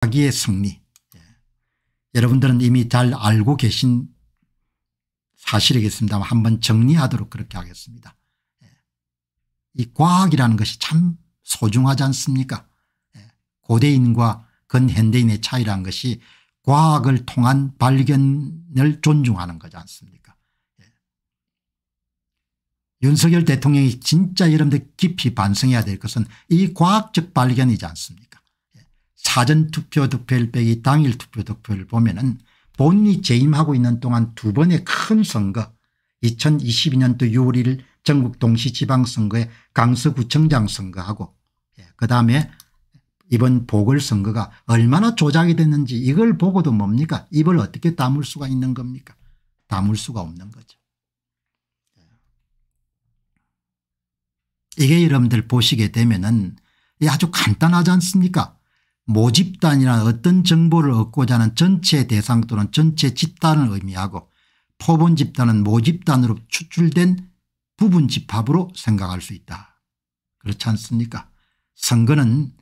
자기의 승리 예. 여러분들은 이미 잘 알고 계신 사실이겠습니다만 한번 정리하도록 그렇게 하겠습니다. 예. 이 과학이라는 것이 참 소중하지 않습니까 예. 고대인과 근현대인의 차이라는 것이 과학을 통한 발견을 존중하는 거지 않습니까 윤석열 대통령이 진짜 여러분들 깊이 반성해야 될 것은 이 과학적 발견이지 않습니까 사전투표 득표율 빼기 당일 투표 득표를 보면 은 본인이 재임하고 있는 동안 두 번의 큰 선거 2022년도 6월 1일 전국 동시지방선거에 강서구청장 선거하고 예, 그다음에 이번 보궐선거가 얼마나 조작이 됐는지 이걸 보고도 뭡니까 입을 어떻게 담을 수가 있는 겁니까 담을 수가 없는 거죠. 예. 이게 여러분들 보시게 되면 은 아주 간단하지 않습니까 모집단이란 어떤 정보를 얻고자 하는 전체 대상 또는 전체 집단을 의미하고 포본 집단은 모집단으로 추출된 부분 집합으로 생각할 수 있다. 그렇지 않습니까 선거는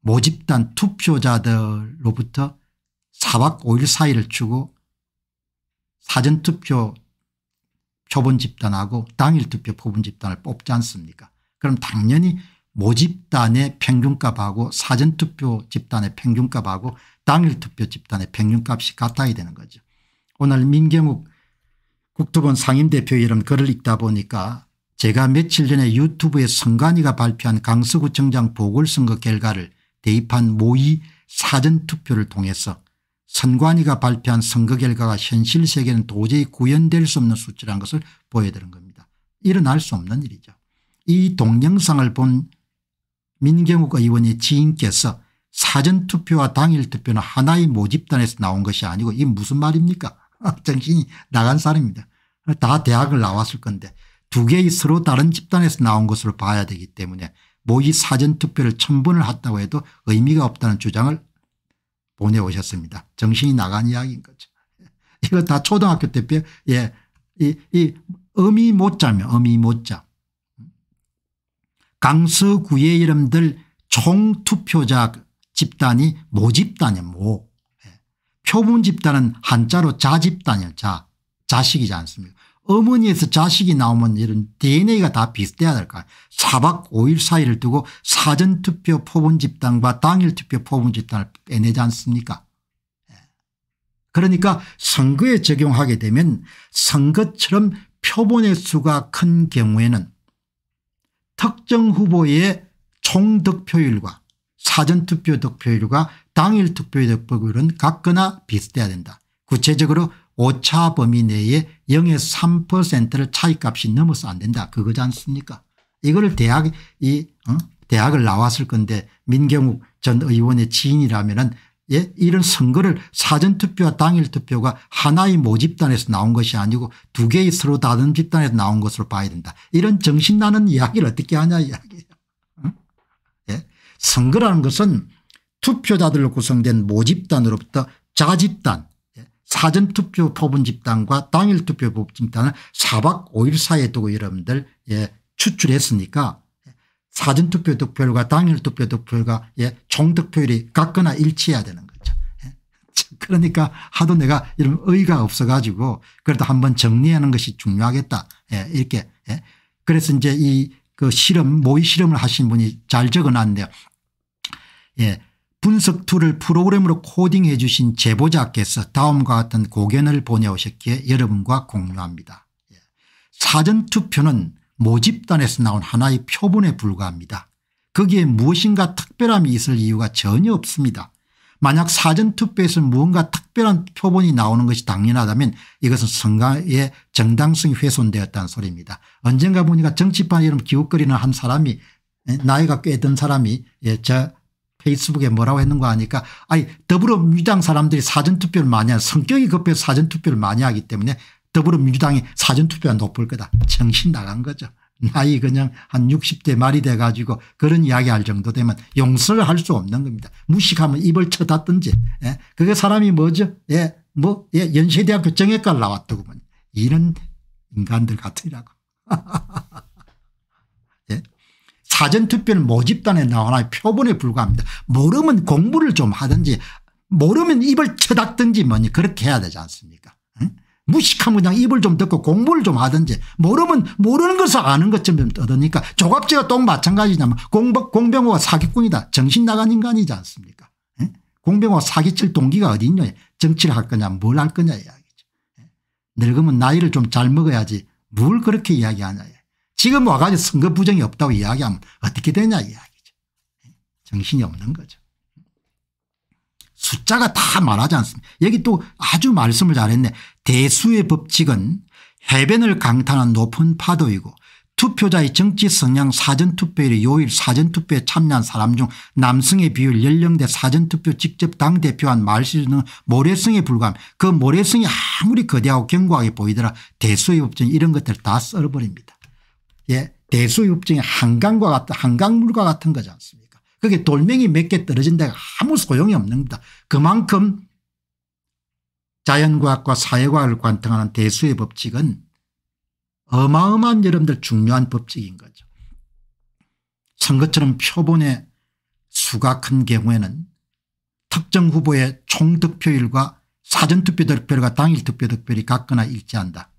모집단 투표자들로부터 4박 5일 사이를 추고 사전투표 표본 집단하고 당일투표 표본 집단을 뽑지 않습니까 그럼 당연히 모집단의 평균값하고 사전투표 집단의 평균값하고 당일투표 집단의 평균값이 같아야 되는 거죠. 오늘 민경욱 국토본 상임대표 이름 글을 읽다 보니까 제가 며칠 전에 유튜브에 선관위가 발표한 강서구청장 보궐선거 결과를 대입한 모의 사전투표를 통해서 선관위가 발표한 선거 결과가 현실 세계는 도저히 구현될 수 없는 수치라는 것을 보여드린 겁니다. 일어날 수 없는 일이죠. 이 동영상을 본 민경욱 의원의 지인께서 사전투표와 당일투표는 하나의 모집단에서 나온 것이 아니고 이게 무슨 말입니까 정신이 나간 사람입니다. 다 대학을 나왔을 건데 두 개의 서로 다른 집단에서 나온 것으로 봐야 되기 때문에 모의 사전투표를 천번을 했다고 해도 의미가 없다는 주장을 보내오셨습니다. 정신이 나간 이야기인 거죠. 이거 다 초등학교 때, 예, 이, 이, 의미 못 자면 의미 못 자. 강서구의 이름들 총투표자 집단이 모집단이야 모. 예. 표본 집단은 한자로 자집단이야 자. 자식이지 않습니까 어머니에서 자식이 나오면 이런 dna가 다 비슷해야 될까 사박 5일 사이를 두고 사전투표 포본 집단과 당일투표 포본 집단을 빼내지 않습니까 예. 그러니까 선거에 적용하게 되면 선거처럼 표본의 수가 큰 경우에는 특정 후보의 총 득표율과 사전투표 득표율과 당일 투표의 득표율은 같거나 비슷해야 된다. 구체적으로 오차 범위 내에 0에 3%를 차이값이 넘어서 안 된다. 그거지 않습니까 이거를 대학 이 어? 대학을 나왔을 건데 민경욱 전 의원의 지인이라면 은 예? 이런 선거를 사전투표와 당일투표가 하나의 모집단에서 나온 것이 아니고 두 개의 서로 다른 집단에서 나온 것으로 봐야 된다. 이런 정신나는 이야기를 어떻게 하냐 이야기예요. 응? 예? 선거라는 것은 투표자들로 구성된 모집단으로부터 자집단 예? 사전투표 뽑은 집단과 당일투표 뽑은 집단을 4박 5일 사이에 두고 여러분들 예, 추출했으니까 사전투표 득표율과 당일 투표 득표율과의 총득표율이 예, 같거나 일치해야 되는 거죠. 예. 그러니까 하도 내가 이런 의의가 없어 가지고 그래도 한번 정리하는 것이 중요하겠다. 예, 이렇게. 그래서 이제 이 그 실험 모의 실험을 하신 분이 잘 적어놨네요. 예. 분석 툴을 프로그램으로 코딩해 주신 제보자께서 다음과 같은 고견을 보내오셨기에 여러분과 공유합니다. 사전투표는 모집단에서 나온 하나의 표본에 불과합니다. 거기에 무엇인가 특별함이 있을 이유가 전혀 없습니다. 만약 사전투표에서 무언가 특별한 표본이 나오는 것이 당연하다면 이것은 선거의 정당성이 훼손되었다는 소리입니다. 언젠가 보니까 정치판 이름 기웃거리는 한 사람이 예, 나이가 꽤 든 사람이 예, 저 페이스북에 뭐라고 했는 거 아니까 아니 더불어민주당 사람들이 사전투표를 많이 하 성격이 급해서 사전투표를 많이 하기 때문에 더불어민주당이 사전투표한다고 거다. 정신 나간 거죠. 나이 그냥 한 60대 말이 돼 가지고 그런 이야기 할 정도 되면 용서를 할 수 없는 겁니다. 무식하면 입을 쳐다든지 예. 그게 사람이 뭐죠 예. 뭐 예. 연세대학교 정외과 를 나왔더구먼 이런 인간들 같으라고 예. 사전투표는 모집단에 나오나 표본에 불과합니다. 모르면 공부를 좀 하든지 모르면 입을 쳐다든지 뭐니 그렇게 해야 되지 않습니까 무식하면 그냥 입을 좀 덮고 공부를 좀 하든지 모르면 모르는 것을 아는 것처럼 떠드니까 조갑제가 똑 마찬가지냐면 공병, 공병호가 사기꾼이다 정신 나간 인간이지 않습니까 에? 예? 공병호 사기칠 동기가 어디 있냐 정치를 할 거냐 뭘 할 거냐 이야기죠 에? 예? 늙으면 나이를 좀 잘 먹어야지 뭘 그렇게 이야기하냐 지금 와가지고 선거 부정이 없다고 이야기하면 어떻게 되냐 이야기죠 에? 예? 정신이 없는 거죠 숫자가 다 말하지 않습니다. 여기 또 아주 말씀을 잘했네. 대수의 법칙은 해변을 강타하는 높은 파도이고 투표자의 정치 성향 사전투표일의 요일 사전투표에 참여한 사람 중 남성의 비율 연령대 사전투표 직접 당대표한 말실 등 모래성에 불과함 그 모래성이 아무리 거대하고 견고하게 보이더라 대수의 법칙 이런 것들 다 썰어버립니다. 예, 대수의 법칙이 한강과 같은 한강물과 같은 거지 않습니까 그게 돌멩이 몇 개 떨어진 데가 아무 소용이 없습니다. 그만큼 자연과학과 사회과학을 관통하는 대수의 법칙은 어마어마한 여러분들 중요한 법칙인 거죠. 선거처럼 표본의 수가 큰 경우에는 특정 후보의 총득표율과 사전투표 득표율과 당일 투표 득표율이 같거나 일치한다.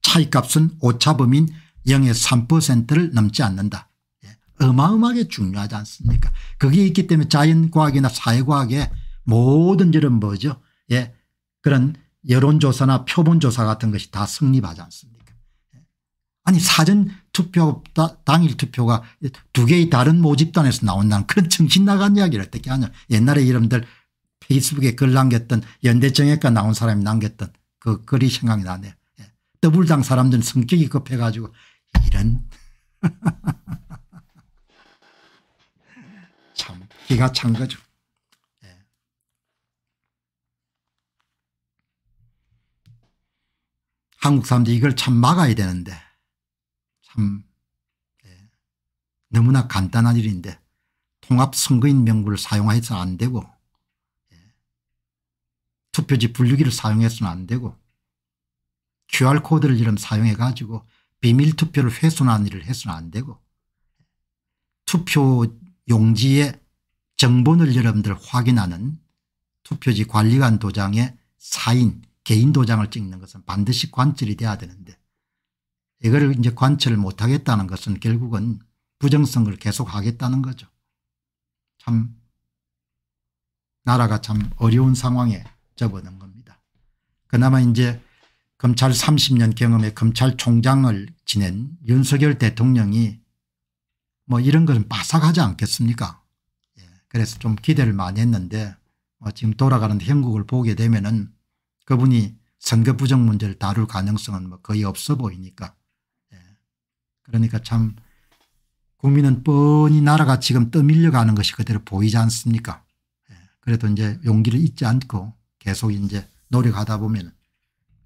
차이값은 오차범인 0의 3%를 넘지 않는다. 어마어마하게 중요하지 않습니까 그게 있기 때문에 자연과학이나 사회과학의 모든 이런 뭐죠 예 그런 여론조사나 표본조사 같은 것이 다 성립하지 않습니까 예. 아니 사전투표 당일 투표가 두 개의 다른 모집단에서 나온다는 그런 정신 나간 이야기를 어떻게 하냐 옛날에 이름들 페이스북에 글 남겼던 연대정액과 나온 사람이 남겼던 그 글이 생각이 나네요. 예. 더블당 사람들은 성격이 급해가지고 이런 기가 찬 거죠. 한국 사람들이 이걸 참 막아야 되는데 참 예, 너무나 간단한 일인데 통합선거인 명부를 사용해서는 안 되고 예, 투표지 분류기를 사용해서는 안 되고 QR코드를 이름 사용해 가지고 비밀투표를 회수하 일을 해서는 안 되고 투표 용지에 정본을 여러분들 확인하는 투표지 관리관 도장에 사인 개인 도장을 찍는 것은 반드시 관철이 돼야 되는데 이거를 이제 관철을 못하겠다는 것은 결국은 부정성을 계속하겠다는 거죠. 참 나라가 참 어려운 상황에 접어든 겁니다. 그나마 이제 검찰 30년 경험의 검찰총장을 지낸 윤석열 대통령이 뭐 이런 것은 빠삭하지 않겠습니까 그래서 좀 기대를 많이 했는데 뭐 지금 돌아가는 형국을 보게 되면 은 그분이 선거 부정 문제를 다룰 가능성은 뭐 거의 없어 보이니까 예. 그러니까 참 국민은 뻔히 나라가 지금 떠밀려가는 것이 그대로 보이지 않습니까 예. 그래도 이제 용기를 잊지 않고 계속 이제 노력하다 보면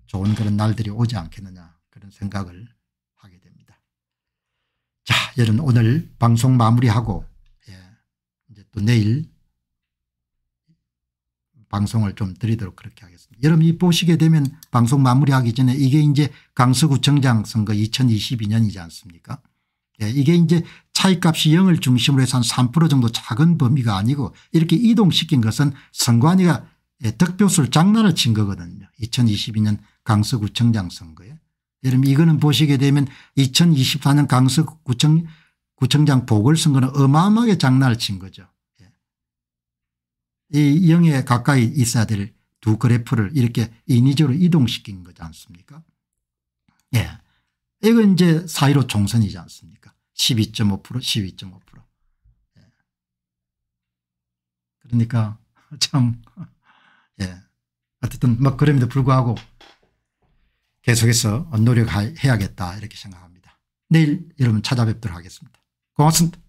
좋은 그런 날들이 오지 않겠느냐 그런 생각을 하게 됩니다. 자 여러분 오늘 방송 마무리하고 또 내일 방송을 좀 드리도록 그렇게 하겠습니다. 여러분 이 보시게 되면 방송 마무리하기 전에 이게 이제 강서구청장 선거 2022년이지 않습니까? 예, 이게 이제 차익값이 0을 중심으로 해서 한 3% 정도 작은 범위가 아니고 이렇게 이동시킨 것은 선관위가 예, 득표수를 장난을 친 거거든요. 2022년 강서구청장 선거에. 여러분 이거는 보시게 되면 2024년 강서 구청장 보궐선거는 어마어마하게 장난을 친 거죠. 이 0에 가까이 있어야 될 두 그래프를 이렇게 인위적으로 이동시킨 거지 않습니까? 예. 이건 이제 4.15 총선이지 않습니까? 12.5% 12.5% 예. 그러니까 참 예. 어쨌든 뭐 그럼에도 불구하고 계속해서 노력해야겠다 이렇게 생각합니다. 내일 여러분 찾아뵙도록 하겠습니다. 고맙습니다.